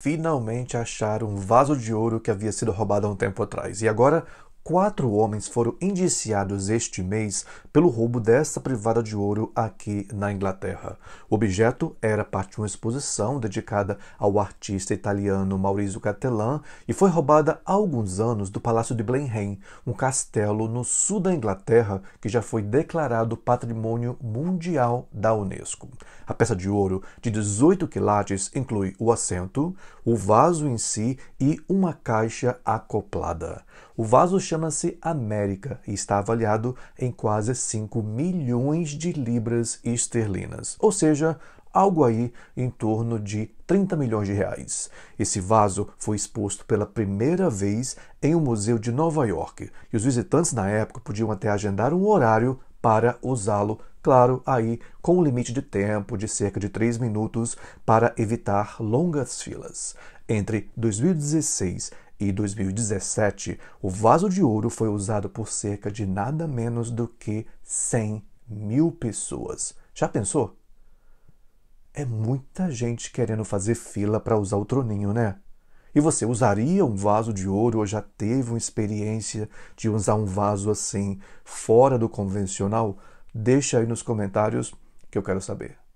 finalmente acharam um vaso de ouro que havia sido roubado há um tempo atrás. E agora, quatro homens foram indiciados este mês pelo roubo dessa privada de ouro aqui na Inglaterra. O objeto era parte de uma exposição dedicada ao artista italiano Maurizio Cattelan e foi roubada há alguns anos do Palácio de Blenheim, um castelo no sul da Inglaterra que já foi declarado Patrimônio Mundial da Unesco. A peça de ouro de 18 quilates inclui o assento, o vaso em si e uma caixa acoplada. O vaso chama-se América e está avaliado em quase 5 milhões de libras esterlinas, ou seja, algo aí em torno de 30 milhões de reais. Esse vaso foi exposto pela primeira vez em um museu de Nova York e os visitantes na época podiam até agendar um horário para usá-lo, claro, aí com um limite de tempo de cerca de 3 minutos para evitar longas filas. Entre 2016 e 2017, o vaso de ouro foi usado por cerca de nada menos do que 100 mil pessoas. Já pensou? É muita gente querendo fazer fila para usar o troninho, né? E você usaria um vaso de ouro ou já teve uma experiência de usar um vaso assim fora do convencional? Deixa aí nos comentários que eu quero saber.